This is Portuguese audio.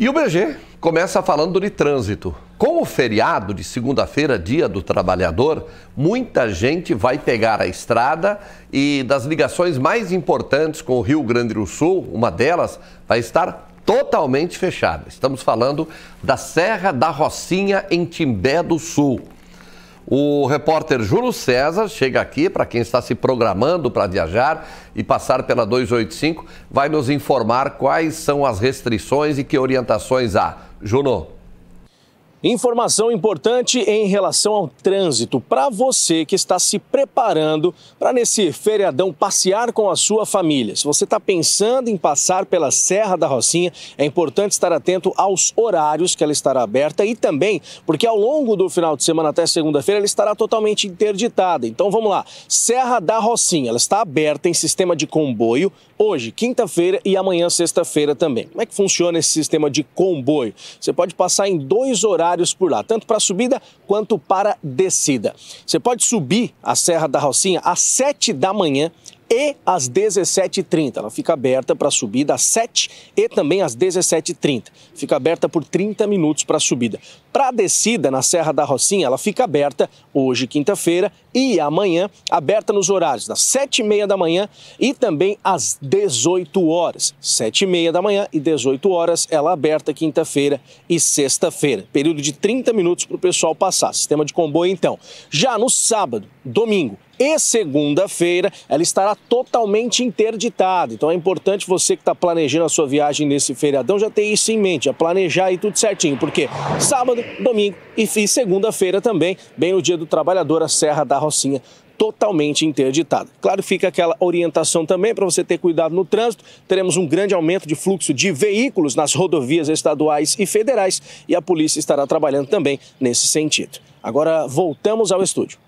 E o BG começa falando de trânsito. Com o feriado de segunda-feira, dia do trabalhador, muita gente vai pegar a estrada e das ligações mais importantes com o Rio Grande do Sul, uma delas vai estar totalmente fechada. Estamos falando da Serra da Rocinha em Timbé do Sul. O repórter Júlio César chega aqui para quem está se programando para viajar e passar pela 285, vai nos informar quais são as restrições e que orientações há. Juno. Informação importante em relação ao trânsito para você que está se preparando para nesse feriadão passear com a sua família. Se você está pensando em passar pela Serra da Rocinha, é importante estar atento aos horários que ela estará aberta e também porque ao longo do final de semana até segunda-feira ela estará totalmente interditada. Então vamos lá. Serra da Rocinha, ela está aberta em sistema de comboio hoje, quinta-feira e amanhã, sexta-feira também. Como é que funciona esse sistema de comboio? Você pode passar em dois horários horários por lá, tanto para subida quanto para descida. Você pode subir a Serra da Rocinha às 7 da manhã e às 17h30. Ela fica aberta para a subida às 7 e também às 17h30. Fica aberta por 30 minutos para a subida. Para a descida na Serra da Rocinha, ela fica aberta hoje, quinta-feira, e amanhã, aberta nos horários das 7h30 da manhã e também às 18 horas. 7h30 da manhã e 18 horas, ela aberta quinta-feira e sexta-feira. Período de 30 minutos para o pessoal passar. Sistema de comboio, então. Já no sábado, domingo, e segunda-feira ela estará totalmente interditada. Então é importante você que está planejando a sua viagem nesse feriadão já ter isso em mente, já planejar aí tudo certinho, porque sábado, domingo e segunda-feira também, bem no dia do trabalhador, a Serra da Rocinha totalmente interditada. Claro, fica aquela orientação também para você ter cuidado no trânsito. Teremos um grande aumento de fluxo de veículos nas rodovias estaduais e federais e a polícia estará trabalhando também nesse sentido. Agora voltamos ao estúdio.